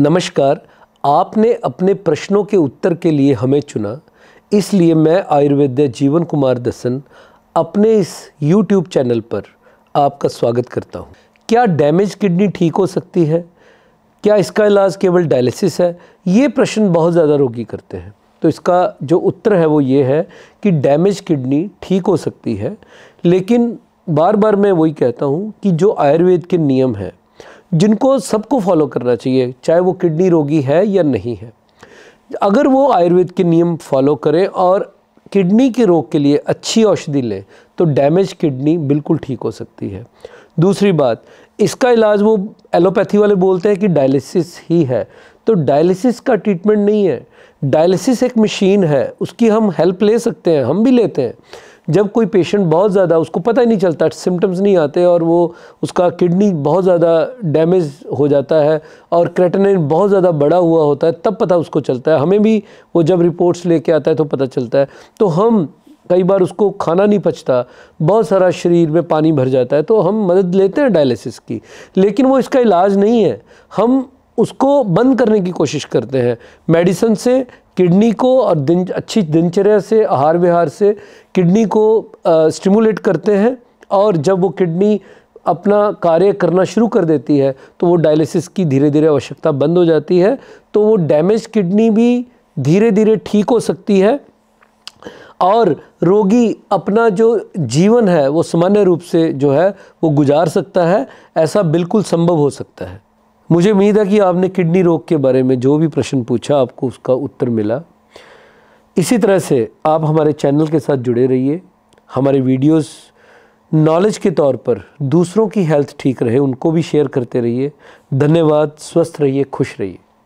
नमस्कार आपने अपने प्रश्नों के उत्तर के लिए हमें चुना इसलिए मैं आयुर्वेद जीवन कुमार दसन अपने इस YouTube चैनल पर आपका स्वागत करता हूँ क्या डैमेज किडनी ठीक हो सकती है क्या इसका इलाज केवल डायलिसिस है ये प्रश्न बहुत ज़्यादा रोगी करते हैं तो इसका जो उत्तर है वो ये है कि डैमेज किडनी ठीक हो सकती है लेकिन बार बार मैं वही कहता हूँ कि जो आयुर्वेद के नियम हैं जिनको सबको फॉलो करना चाहिए चाहे वो किडनी रोगी है या नहीं है अगर वो आयुर्वेद के नियम फॉलो करें और किडनी के रोग के लिए अच्छी औषधि लें तो डैमेज किडनी बिल्कुल ठीक हो सकती है दूसरी बात इसका इलाज वो एलोपैथी वाले बोलते हैं कि डायलिसिस ही है तो डायलिसिस का ट्रीटमेंट नहीं है डायलिसिस एक मशीन है उसकी हम हेल्प ले सकते हैं हम भी लेते हैं जब कोई पेशेंट बहुत ज़्यादा उसको पता ही नहीं चलता सिम्टम्स नहीं आते और वो उसका किडनी बहुत ज़्यादा डैमेज हो जाता है और क्रेटनिन बहुत ज़्यादा बड़ा हुआ होता है तब पता उसको चलता है हमें भी वो जब रिपोर्ट्स लेके आता है तो पता चलता है तो हम कई बार उसको खाना नहीं पचता बहुत सारा शरीर में पानी भर जाता है तो हम मदद लेते हैं डायलिसिस की लेकिन वो इसका इलाज नहीं है हम उसको बंद करने की कोशिश करते हैं मेडिसन से किडनी को और दिन अच्छी दिनचर्या से आहार विहार से किडनी को स्टिमुलेट करते हैं और जब वो किडनी अपना कार्य करना शुरू कर देती है तो वो डायलिसिस की धीरे धीरे आवश्यकता बंद हो जाती है तो वो डैमेज किडनी भी धीरे धीरे ठीक हो सकती है और रोगी अपना जो जीवन है वो सामान्य रूप से जो है वो गुजार सकता है ऐसा बिल्कुल संभव हो सकता है मुझे उम्मीद है कि आपने किडनी रोग के बारे में जो भी प्रश्न पूछा आपको उसका उत्तर मिला इसी तरह से आप हमारे चैनल के साथ जुड़े रहिए हमारे वीडियोस नॉलेज के तौर पर दूसरों की हेल्थ ठीक रहे उनको भी शेयर करते रहिए धन्यवाद स्वस्थ रहिए खुश रहिए